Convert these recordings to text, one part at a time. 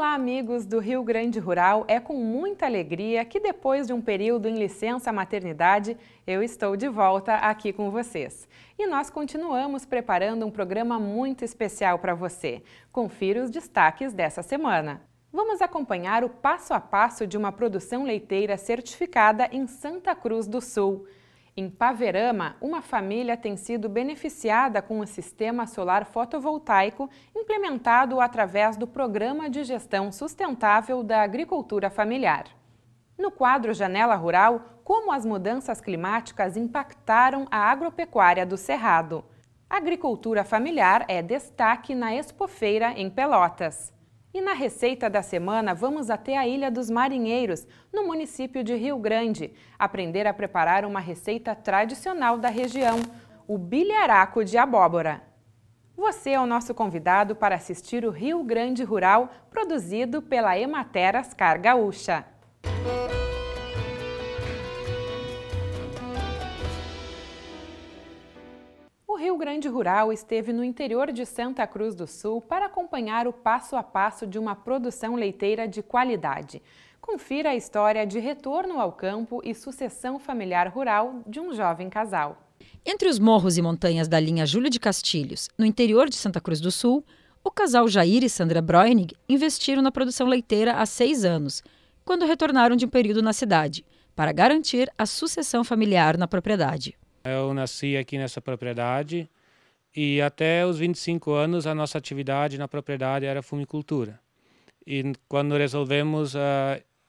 Olá, amigos do Rio Grande Rural. É com muita alegria que, depois de um período em licença maternidade, eu estou de volta aqui com vocês. E nós continuamos preparando um programa muito especial para você. Confira os destaques dessa semana. Vamos acompanhar o passo a passo de uma produção leiteira certificada em Santa Cruz do Sul. Em Paverama, uma família tem sido beneficiada com o um sistema solar fotovoltaico implementado através do Programa de Gestão Sustentável da Agricultura Familiar. No quadro Janela Rural, como as mudanças climáticas impactaram a agropecuária do Cerrado. A agricultura familiar é destaque na Expofeira em Pelotas. E na receita da semana, vamos até a Ilha dos Marinheiros, no município de Rio Grande, aprender a preparar uma receita tradicional da região, o bilharaco de abóbora. Você é o nosso convidado para assistir o Rio Grande Rural, produzido pela Emateras Ascar Música Grande Rural esteve no interior de Santa Cruz do Sul para acompanhar o passo a passo de uma produção leiteira de qualidade. Confira a história de retorno ao campo e sucessão familiar rural de um jovem casal. Entre os morros e montanhas da linha Júlio de Castilhos, no interior de Santa Cruz do Sul, o casal Jair e Sandra Breunig investiram na produção leiteira há seis anos, quando retornaram de um período na cidade, para garantir a sucessão familiar na propriedade. Eu nasci aqui nessa propriedade e até os 25 anos a nossa atividade na propriedade era fumicultura. E quando resolvemos uh,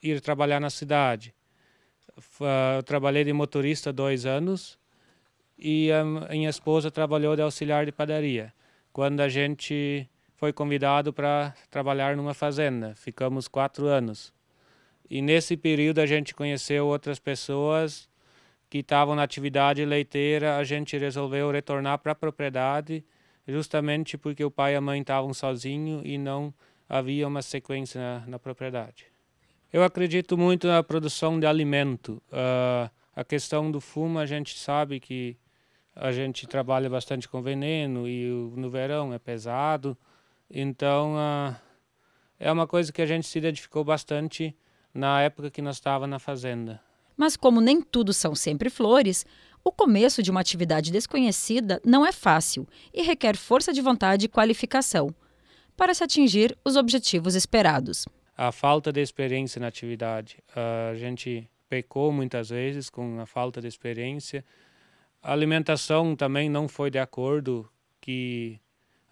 ir trabalhar na cidade, uh, trabalhei de motorista dois anos e a minha esposa trabalhou de auxiliar de padaria. Quando a gente foi convidado para trabalhar numa fazenda, ficamos quatro anos. E nesse período a gente conheceu outras pessoas que estavam na atividade leiteira, a gente resolveu retornar para a propriedade, justamente porque o pai e a mãe estavam sozinhos e não havia uma sequência na, na, propriedade. Eu acredito muito na produção de alimento. Uh, a questão do fumo, a gente sabe que a gente trabalha bastante com veneno e no verão é pesado. Então, uh, é uma coisa que a gente se identificou bastante na época que nós estávamos na fazenda. Mas como nem tudo são sempre flores, o começo de uma atividade desconhecida não é fácil e requer força de vontade e qualificação para se atingir os objetivos esperados. A falta de experiência na atividade. A gente pecou muitas vezes com a falta de experiência. A alimentação também não foi de acordo que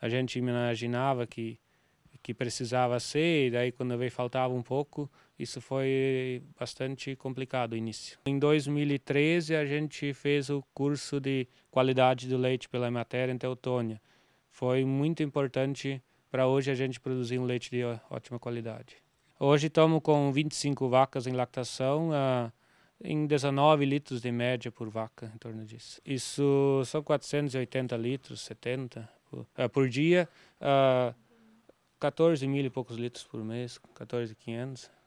a gente imaginava que, que precisava ser, e daí quando veio faltava um pouco, isso foi bastante complicado no início. Em 2013 a gente fez o curso de qualidade do leite pela matéria em Teutônia. Foi muito importante para hoje a gente produzir um leite de ótima qualidade. Hoje tomo com 25 vacas em lactação, uh, em 19 litros de média por vaca, em torno disso. Isso são 480 litros, 70 por, uh, por dia, uh, ah, 14 mil e poucos litros por mês, 14,500.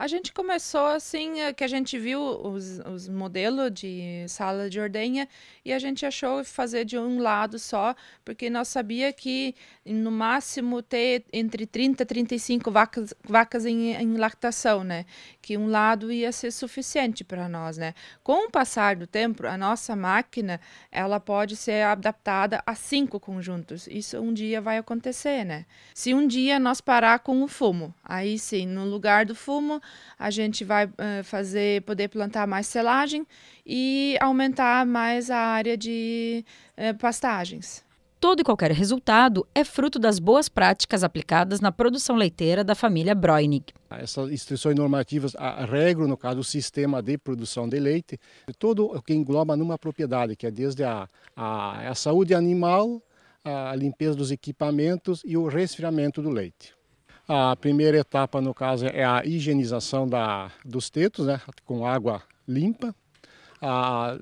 A gente começou assim, é, que a gente viu os, os modelos de sala de ordenha e a gente achou fazer de um lado só, porque nós sabia que no máximo ter entre 30 e 35 vacas, vacas em, em lactação, né? que um lado ia ser suficiente para nós, né? Com o passar do tempo, a nossa máquina, ela pode ser adaptada a cinco conjuntos. Isso um dia vai acontecer, né? Se um dia nós parar com o fumo, aí sim, no lugar do fumo, a gente vai uh, fazer, poder plantar mais selagem e aumentar mais a área de uh, pastagens. Todo e qualquer resultado é fruto das boas práticas aplicadas na produção leiteira da família Breunig. Essas instruções normativas regram, no caso, o sistema de produção de leite, tudo o que engloba numa propriedade, que é desde a, a, a saúde animal, a limpeza dos equipamentos e o resfriamento do leite. A primeira etapa, no caso, é a higienização da, dos tetos né, com água limpa.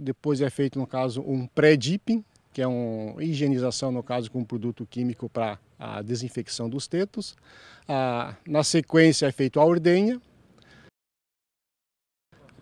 depois é feito, no caso, um pré-dipping, que é uma higienização, no caso, com um produto químico para a desinfecção dos tetos. Ah, na sequência é feito a ordenha.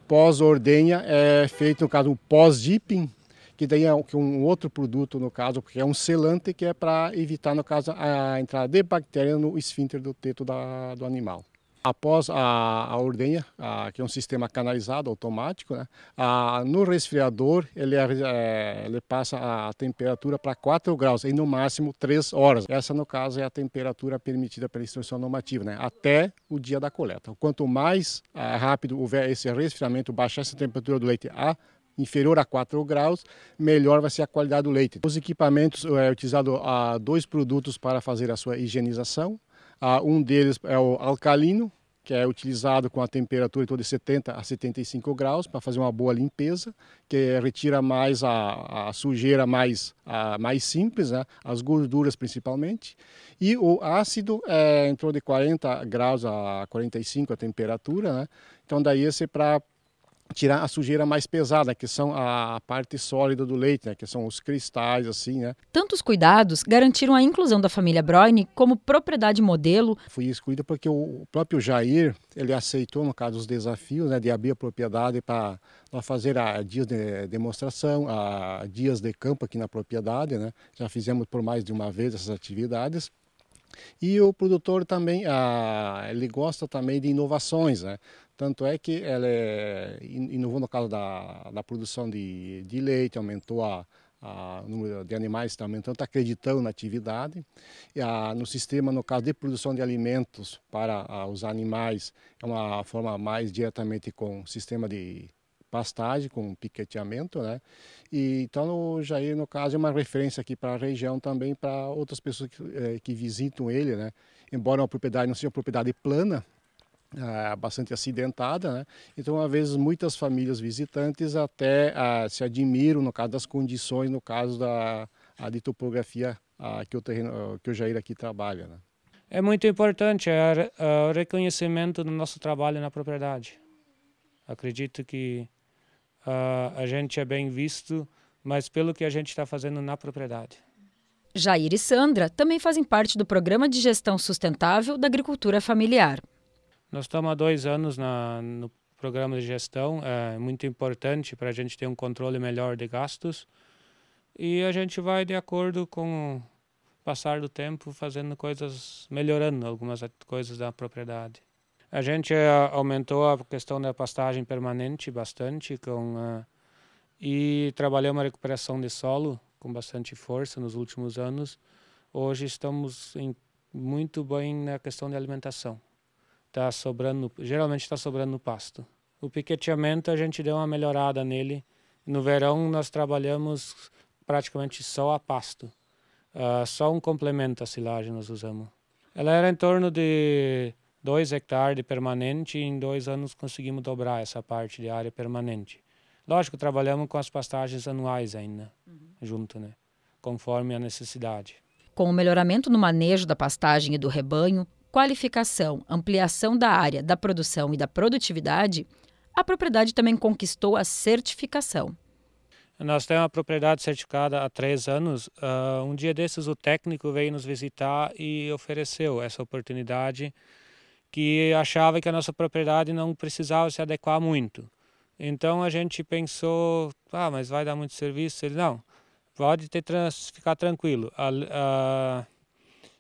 Pós-ordenha é feito, no caso, o pós-dipping, que daí é um outro produto, no caso, porque é um selante que é para evitar, no caso, a entrada de bactéria no esfínter do teto da, do animal após a, a ordenha, a, que é um sistema canalizado automático, né? a, no resfriador ele, é, é ele, passa a temperatura para 4 graus e no máximo 3 horas. Essa, no caso, é a temperatura permitida pela instrução normativa, né? até o dia da coleta. Quanto mais ah, rápido houver esse resfriamento, baixar essa temperatura do leite a inferior a 4 graus, melhor vai ser a qualidade do leite. Os equipamentos eh, é utilizado ah, dois produtos para fazer a sua higienização. Ah, um deles é o alcalino, que é utilizado com a temperatura de 70 a 75 graus para fazer uma boa limpeza, que retira mais a, a sujeira mais, a, mais simples, né? as gorduras principalmente. E o ácido é em torno de 40 graus a 45 a temperatura, né? então daí esse para tirar a sujeira mais pesada, que são a parte sólida do leite, né, que são os cristais, assim, né? Tantos cuidados garantiram a inclusão da família Broine como propriedade modelo. Fui excluída porque o próprio Jair, ele aceitou, no caso, os desafios né, de abrir a propriedade para fazer a, dias de demonstração, a dias de campo aqui na propriedade, né? Já fizemos por mais de uma vez essas atividades. E o produtor também, ah, ele gosta também de inovações, né? Tanto é que ela é, inovou no caso da, da produção de, de leite, aumentou a, a, o número de animais está aumentando, está acreditando na atividade. E a, no sistema, no caso de produção de alimentos para a, os animais, é uma forma mais diretamente com o sistema de pastagem, com piqueteamento, né? E, então, o Jair, no caso, é uma referência aqui para a região também, para outras pessoas que, é, que visitam ele, né? Embora a propriedade não seja uma propriedade plana, ah, bastante acidentada, né? então às vezes muitas famílias visitantes até ah, se admiram no caso das condições, no caso da de topografia ah, que o terreno ah, que o Jair aqui trabalha. Né? É muito importante é, o reconhecimento do nosso trabalho na propriedade. Acredito que ah, a gente é bem visto, mas pelo que a gente está fazendo na propriedade. Jair e Sandra também fazem parte do Programa de Gestão Sustentável da Agricultura Familiar. Nós estamos há dois anos na, no programa de gestão, é muito importante para a gente ter um controle melhor de gastos e a gente vai de acordo com o passar do tempo fazendo coisas, melhorando algumas coisas da propriedade. A gente é, aumentou a questão da pastagem permanente bastante com uh, e trabalhou uma recuperação de solo com bastante força nos últimos anos. Hoje estamos em, muito bem na questão de alimentação está sobrando, geralmente está sobrando pasto. O piqueteamento a gente deu uma melhorada nele. No verão nós trabalhamos praticamente só a pasto. Uh, só um complemento a silagem nós usamos. Ela era em torno de dois hectares de permanente e em dois anos conseguimos dobrar essa parte de área permanente. Lógico, trabalhamos com as pastagens anuais ainda, uhum. junto, né? Conforme a necessidade. Com o melhoramento no manejo da pastagem e do rebanho, qualificação, ampliação da área da produção e da produtividade, a propriedade também conquistou a certificação. Nós temos a propriedade certificada há três anos. Uh, um dia desses, o técnico veio nos visitar e ofereceu essa oportunidade, que achava que a nossa propriedade não precisava se adequar muito. Então a gente pensou, ah, mas vai dar muito serviço? Ele, não, pode ter, ficar tranquilo. A, a,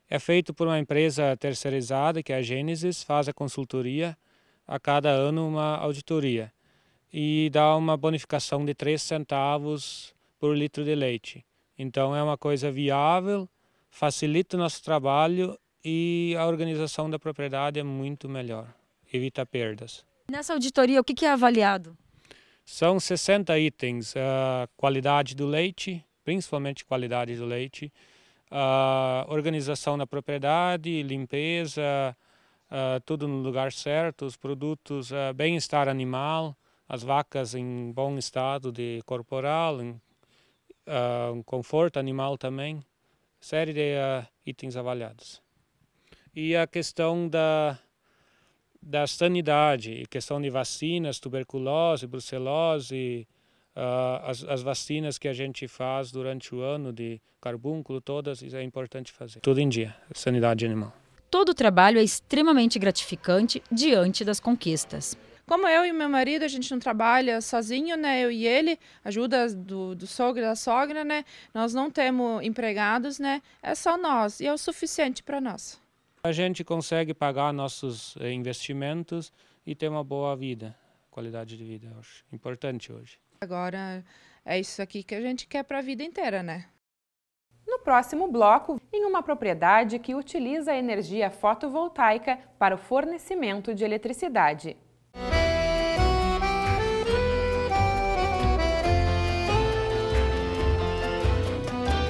é feito por uma empresa terceirizada, que é a Gênesis, faz a consultoria, a cada ano uma auditoria e dá uma bonificação de 3 centavos por litro de leite. Então é uma coisa viável, facilita o nosso trabalho e a organização da propriedade é muito melhor, evita perdas. Nessa auditoria, o que é avaliado? São 60 itens, a ah, qualidade do leite, principalmente qualidade do leite, uh, organização na propriedade, limpeza, uh, tudo no lugar certo, os produtos, uh, bem-estar animal, as vacas em bom estado de corporal, em, conforto animal também, série de itens avaliados. E a questão da da sanidade, questão de vacinas, tuberculose, brucelose, ah, as, as vacinas que a gente faz durante o ano de carbúnculo, todas, é importante fazer. Tudo em dia, sanidade animal. Todo o trabalho é extremamente gratificante diante das conquistas. Como eu e meu marido, a gente não trabalha sozinho, né? Eu e ele, ajuda do, do sogro e da sogra, né? Nós não temos empregados, né? É só nós e é o suficiente para nós. A gente consegue pagar nossos eh, investimentos e ter uma boa vida qualidade de vida. Eu acho importante hoje. Agora é isso aqui que a gente quer para a vida inteira, né? No próximo bloco, em uma propriedade que utiliza a energia fotovoltaica para o fornecimento de eletricidade.